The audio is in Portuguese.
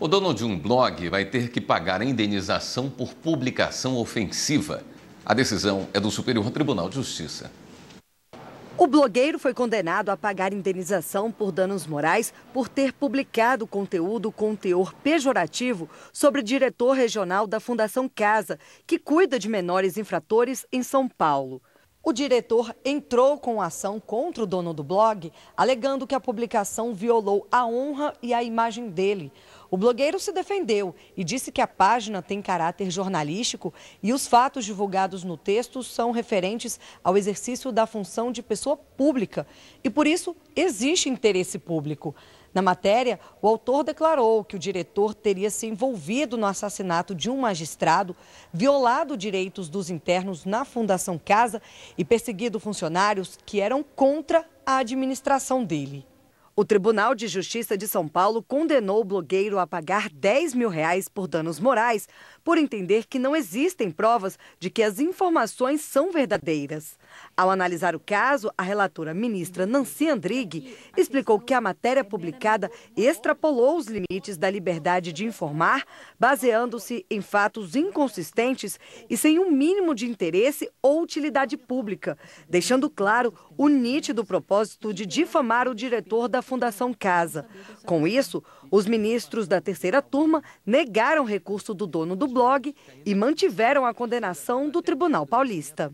O dono de um blog vai ter que pagar a indenização por publicação ofensiva. A decisão é do Superior Tribunal de Justiça. O blogueiro foi condenado a pagar indenização por danos morais por ter publicado conteúdo com teor pejorativo sobre o diretor regional da Fundação Casa, que cuida de menores infratores em São Paulo. O diretor entrou com ação contra o dono do blog, alegando que a publicação violou a honra e a imagem dele. O blogueiro se defendeu e disse que a página tem caráter jornalístico e os fatos divulgados no texto são referentes ao exercício da função de pessoa pública e, por isso, existe interesse público. Na matéria, o autor declarou que o diretor teria se envolvido no assassinato de um magistrado, violado direitos dos internos na Fundação Casa e perseguido funcionários que eram contra a administração dele. O Tribunal de Justiça de São Paulo condenou o blogueiro a pagar 10 mil reais por danos morais, por entender que não existem provas de que as informações são verdadeiras. Ao analisar o caso, a relatora ministra Nancy Andrighi explicou que a matéria publicada extrapolou os limites da liberdade de informar, baseando-se em fatos inconsistentes e sem um mínimo de interesse ou utilidade pública, deixando claro o nítido propósito de difamar o diretor da Fundação Casa. Com isso, os ministros da terceira turma negaram recurso do dono do blog e mantiveram a condenação do Tribunal Paulista.